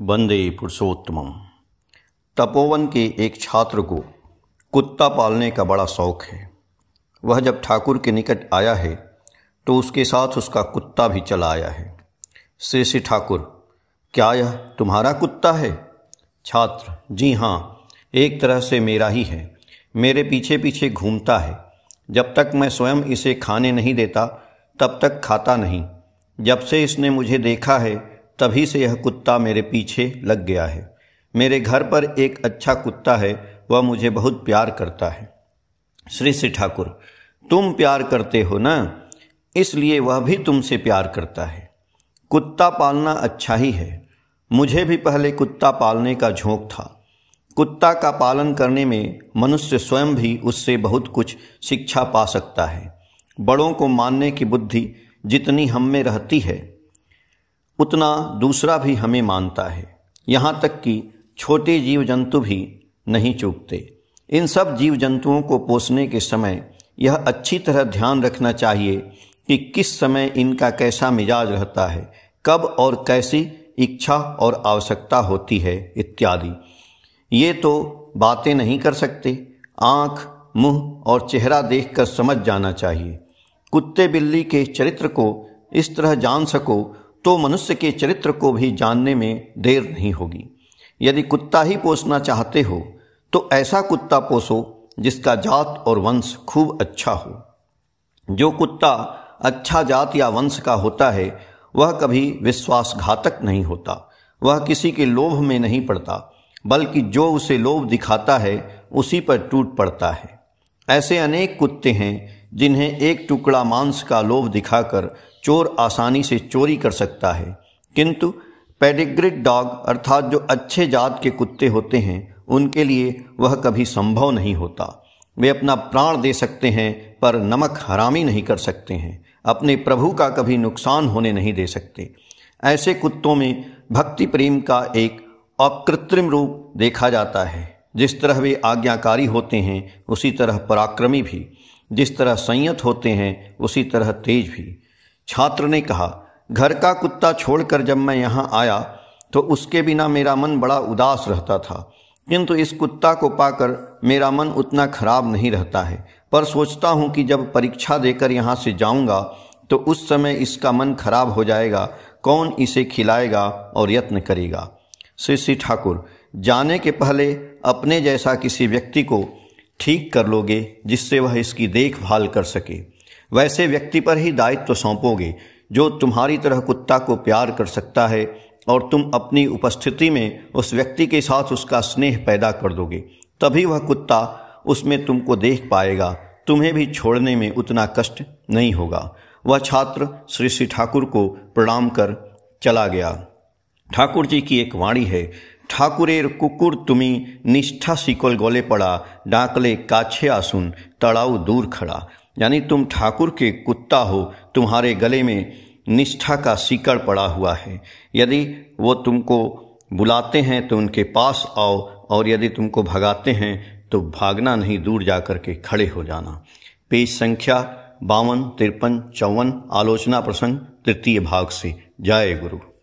वंदे पुरुषोत्तम तपोवन के एक छात्र को कुत्ता पालने का बड़ा शौक है वह जब ठाकुर के निकट आया है तो उसके साथ उसका कुत्ता भी चला आया है श्री श्री ठाकुर क्या यह तुम्हारा कुत्ता है छात्र जी हाँ एक तरह से मेरा ही है मेरे पीछे पीछे घूमता है जब तक मैं स्वयं इसे खाने नहीं देता तब तक खाता नहीं जब से इसने मुझे देखा है तभी से यह कुत्ता मेरे पीछे लग गया है मेरे घर पर एक अच्छा कुत्ता है वह मुझे बहुत प्यार करता है श्री श्री ठाकुर तुम प्यार करते हो ना इसलिए वह भी तुमसे प्यार करता है कुत्ता पालना अच्छा ही है मुझे भी पहले कुत्ता पालने का झोंक था कुत्ता का पालन करने में मनुष्य स्वयं भी उससे बहुत कुछ शिक्षा पा सकता है बड़ों को मानने की बुद्धि जितनी हम में रहती है उतना दूसरा भी हमें मानता है यहाँ तक कि छोटे जीव जंतु भी नहीं चूकते इन सब जीव जंतुओं को पोसने के समय यह अच्छी तरह ध्यान रखना चाहिए कि किस समय इनका कैसा मिजाज रहता है कब और कैसी इच्छा और आवश्यकता होती है इत्यादि ये तो बातें नहीं कर सकते आँख मुंह और चेहरा देखकर समझ जाना चाहिए कुत्ते बिल्ली के चरित्र को इस तरह जान सको तो मनुष्य के चरित्र को भी जानने में देर नहीं होगी यदि कुत्ता ही पोसना चाहते हो तो ऐसा कुत्ता पोसो जिसका जात और वंश खूब अच्छा हो जो कुत्ता अच्छा जात या वंश का होता है वह कभी विश्वासघातक नहीं होता वह किसी के लोभ में नहीं पड़ता बल्कि जो उसे लोभ दिखाता है उसी पर टूट पड़ता है ऐसे अनेक कुत्ते हैं जिन्हें एक टुकड़ा मांस का लोभ दिखाकर चोर आसानी से चोरी कर सकता है किंतु पेडिग्रिड डॉग अर्थात जो अच्छे जात के कुत्ते होते हैं उनके लिए वह कभी संभव नहीं होता वे अपना प्राण दे सकते हैं पर नमक हरामी नहीं कर सकते हैं अपने प्रभु का कभी नुकसान होने नहीं दे सकते ऐसे कुत्तों में भक्ति प्रेम का एक अकृत्रिम रूप देखा जाता है जिस तरह वे आज्ञाकारी होते हैं उसी तरह पराक्रमी भी जिस तरह संयत होते हैं उसी तरह तेज भी छात्र ने कहा घर का कुत्ता छोड़कर जब मैं यहाँ आया तो उसके बिना मेरा मन बड़ा उदास रहता था किंतु इस कुत्ता को पाकर मेरा मन उतना खराब नहीं रहता है पर सोचता हूँ कि जब परीक्षा देकर यहाँ से जाऊँगा तो उस समय इसका मन खराब हो जाएगा कौन इसे खिलाएगा और यत्न करेगा श्री श्री ठाकुर जाने के पहले अपने जैसा किसी व्यक्ति को ठीक कर लोगे जिससे वह इसकी देखभाल कर सके वैसे व्यक्ति पर ही दायित्व सौंपोगे जो तुम्हारी तरह कुत्ता को प्यार कर सकता है और तुम अपनी उपस्थिति में उस व्यक्ति के साथ उसका स्नेह पैदा कर दोगे तभी वह कुत्ता उसमें तुमको देख पाएगा तुम्हें भी छोड़ने में उतना कष्ट नहीं होगा वह छात्र श्री श्री ठाकुर को प्रणाम कर चला गया ठाकुर जी की एक वाणी है ठाकुर कूकुर तुम्हें निष्ठा शिकल गले पड़ा डाकले काछे आसुन तड़ाऊ दूर खड़ा यानी तुम ठाकुर के कुत्ता हो तुम्हारे गले में निष्ठा का सीकड़ पड़ा हुआ है यदि वो तुमको बुलाते हैं तो उनके पास आओ और यदि तुमको भगाते हैं तो भागना नहीं दूर जा कर के खड़े हो जाना पेज संख्या बावन तिरपन चौवन आलोचना प्रसंग तृतीय भाग से जय गुरु